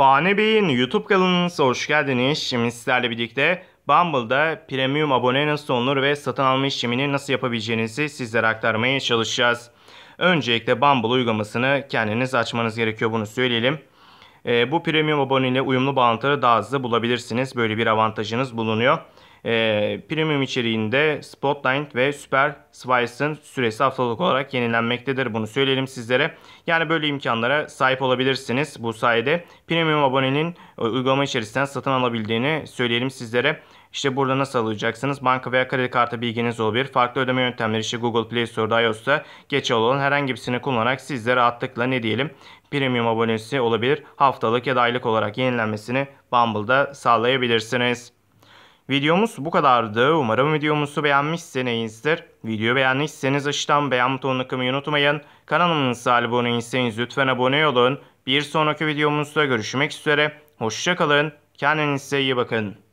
Fane Bey'in YouTube kanalınıza hoş geldiniz. Şimdi sizlerle birlikte Bumble'da premium abone nasıl olunur ve satın alma işlemini nasıl yapabileceğinizi sizlere aktarmaya çalışacağız. Öncelikle Bumble uygulamasını kendiniz açmanız gerekiyor bunu söyleyelim. E, bu premium aboneyle uyumlu bağlantıları daha hızlı bulabilirsiniz. Böyle bir avantajınız bulunuyor. E, premium içeriğinde Spotlight ve Super Spice'ın süresi haftalık olarak yenilenmektedir. Bunu söyleyelim sizlere. Yani böyle imkanlara sahip olabilirsiniz. Bu sayede premium abonenin e, uygulama içerisinden satın alabildiğini söyleyelim sizlere. İşte burada nasıl alacaksınız? Banka veya kredi kartı bilginiz olabilir. Farklı ödeme yöntemleri işte Google Play Store'da iOS'ta geçerli olan herhangi birisini kullanarak sizlere rahatlıkla ne diyelim premium abonesi olabilir. Haftalık ya da aylık olarak yenilenmesini Bumble'da sağlayabilirsiniz. Videomuz bu kadardı. Umarım videomuzu beğenmişsinizdir. Videoyu beğenmişseniz aşağıdan beğen butonuna tıklamayı unutmayın. Kanalımıza abone değilseniz lütfen abone olun. Bir sonraki videomuzda görüşmek üzere. Hoşçakalın. Kendinize iyi bakın.